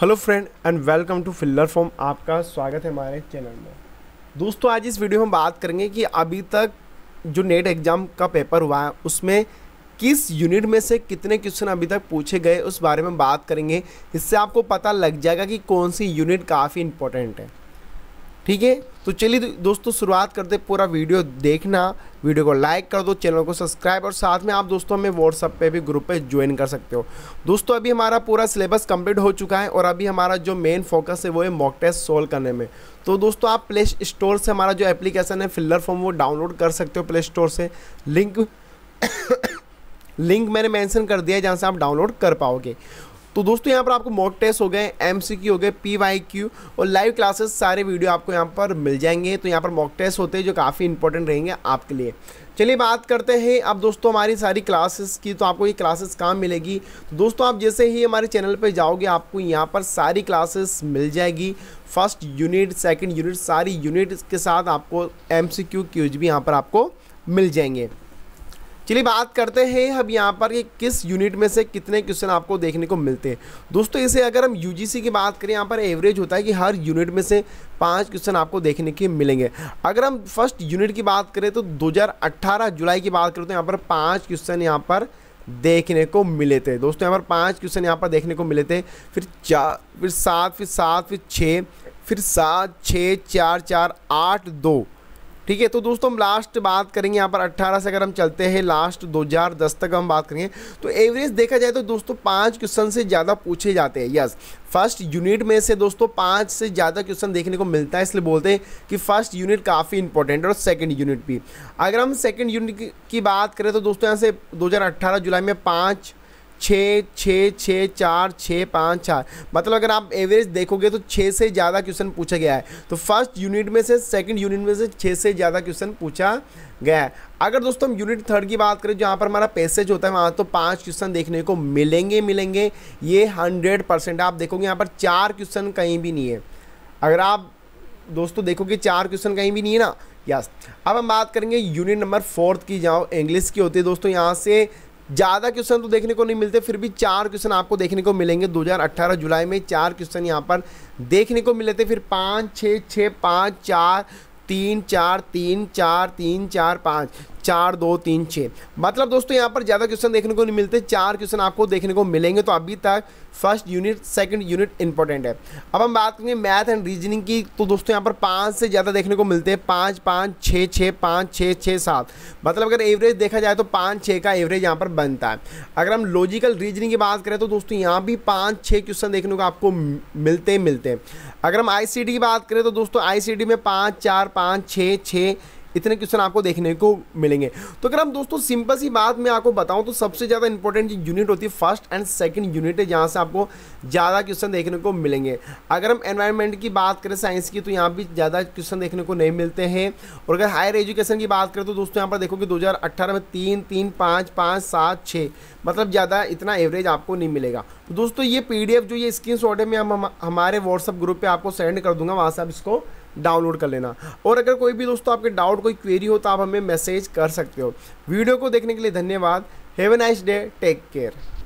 hello friend and welcome to filler form आपका स्वागत है हमारे चैनल में दोस्तों आज इस वीडियो में बात करेंगे कि अभी तक जो नेट एग्ज़ाम का पेपर हुआ है उसमें किस यूनिट में से कितने क्वेश्चन अभी तक पूछे गए उस बारे में बात करेंगे इससे आपको पता लग जाएगा कि कौन सी यूनिट काफ़ी इंपॉर्टेंट है ठीक है तो चलिए दोस्तों शुरुआत करते पूरा वीडियो देखना वीडियो को लाइक कर दो चैनल को सब्सक्राइब और साथ में आप दोस्तों हमें व्हाट्सअप पे भी ग्रुप पे ज्वाइन कर सकते हो दोस्तों अभी हमारा पूरा सिलेबस कंप्लीट हो चुका है और अभी हमारा जो मेन फोकस है वो है मॉक टेस्ट सोल्व करने में तो दोस्तों आप प्ले स्टोर से हमारा जो एप्लीकेशन है फिल्लर फॉर्म वो डाउनलोड कर सकते हो प्ले स्टोर से लिंक लिंक मैंने मेंशन कर दिया है जहाँ से आप डाउनलोड कर पाओगे तो दोस्तों यहाँ पर आपको मॉक टेस्ट हो गए एम हो गए पी और लाइव क्लासेस सारे वीडियो आपको यहाँ पर मिल जाएंगे तो यहाँ पर मॉक टेस्ट होते हैं जो काफ़ी इंपॉर्टेंट रहेंगे आपके लिए चलिए बात करते हैं अब दोस्तों हमारी सारी क्लासेस की तो आपको ये क्लासेस कहाँ मिलेगी तो दोस्तों आप जैसे ही हमारे चैनल पर जाओगे आपको यहाँ पर सारी क्लासेस मिल जाएगी फर्स्ट यूनिट सेकंड यूनिट सारी यूनिट के साथ आपको एम सी क्यू क्यूज भी यहाँ पर आपको मिल जाएंगे चलिए बात करते हैं हम यहाँ पर कि किस यूनिट में से कितने क्वेश्चन आपको देखने को मिलते हैं दोस्तों इसे अगर हम यू की बात करें यहाँ पर एवरेज होता है कि हर यूनिट में से पाँच क्वेश्चन आपको देखने के मिलेंगे अगर हम फर्स्ट यूनिट की बात करें तो 2018 जुलाई की बात करें तो यहाँ पर पाँच क्वेश्चन यहाँ पर देखने को मिले थे दोस्तों यहाँ पर पाँच क्वेश्चन यहाँ पर देखने को मिले थे फिर चार फिर सात फिर सात फिर छः फिर सात छः चार चार आठ दो ठीक है तो दोस्तों हम लास्ट बात करेंगे यहाँ पर 18 से अगर हम चलते हैं लास्ट 2010 तक हम बात करेंगे तो एवरेज देखा जाए तो दोस्तों पाँच क्वेश्चन से ज़्यादा पूछे जाते हैं यस फर्स्ट यूनिट में से दोस्तों पाँच से ज़्यादा क्वेश्चन देखने को मिलता है इसलिए बोलते हैं कि फर्स्ट यूनिट काफ़ी इंपॉर्टेंट है और सेकंड यूनिट भी अगर हम सेकंड यूनिट की बात करें तो दोस्तों यहाँ से 2018 जुलाई में पाँच छः छः छः चार छः पाँच चार मतलब अगर आप एवरेज देखोगे तो छः से ज़्यादा क्वेश्चन पूछा गया है तो फर्स्ट यूनिट में से सेकंड यूनिट में से छः से ज़्यादा क्वेश्चन पूछा गया है अगर दोस्तों हम यूनिट थर्ड की बात करें जहाँ पर हमारा पैसेज होता है वहाँ तो पाँच क्वेश्चन देखने को मिलेंगे मिलेंगे ये हंड्रेड परसेंट आप देखोगे यहाँ पर चार क्वेश्चन कहीं भी नहीं है अगर आप दोस्तों देखोगे चार क्वेश्चन कहीं भी नहीं है ना यस अब हम बात करेंगे यूनिट नंबर फोर्थ की जहाँ इंग्लिश की होती है दोस्तों यहाँ से ज़्यादा क्वेश्चन तो देखने को नहीं मिलते फिर भी चार क्वेश्चन आपको देखने को मिलेंगे 2018 जुलाई में चार क्वेश्चन यहाँ पर देखने को मिले थे फिर पाँच छः छः पाँच चार तीन चार तीन चार तीन चार पाँच चार दो तीन छः मतलब दोस्तों यहाँ पर ज़्यादा क्वेश्चन देखने को नहीं मिलते चार क्वेश्चन आपको देखने को मिलेंगे तो अभी तक first unit second unit important है अब हम बात करेंगे मैथ एंड रीजनिंग की तो दोस्तों यहाँ पर पाँच से ज़्यादा देखने को मिलते हैं पाँच पाँच छः छः पाँच छः छः सात मतलब अगर एवरेज देखा जाए तो पाँच छः का एवरेज यहाँ पर बनता है अगर हम लॉजिकल रीजनिंग की बात करें तो दोस्तों यहाँ भी पाँच छः क्वेश्चन देखने को आपको मिलते मिलते हैं अगर हम आई की बात करें तो दोस्तों आई में पाँच चार पाँच छः छः इतने क्वेश्चन आपको देखने को मिलेंगे तो अगर हम दोस्तों सिंपल सी बात मैं आपको बताऊँ तो सबसे ज़्यादा इंपॉर्टेंट यूनिट होती है फर्स्ट एंड सेकेंड यूनिट है जहाँ से आपको ज़्यादा क्वेश्चन देखने को मिलेंगे अगर हम एनवायरमेंट की बात करें साइंस की तो यहाँ भी ज़्यादा क्वेश्चन देखने को नहीं मिलते हैं और अगर हायर एजुकेशन की बात करें तो दोस्तों यहाँ पर देखो कि दो में तीन तीन पाँच पाँच सात छः मतलब ज़्यादा इतना एवरेज आपको नहीं मिलेगा तो दोस्तों ये पी जो ये स्क्रीन है मैं हम हमारे व्हाट्सअप ग्रुप पर आपको सेंड कर दूंगा वहाँ से आप इसको डाउनलोड कर लेना और अगर कोई भी दोस्तों आपके डाउट कोई क्वेरी हो तो आप हमें मैसेज कर सकते हो वीडियो को देखने के लिए धन्यवाद have a nice day take care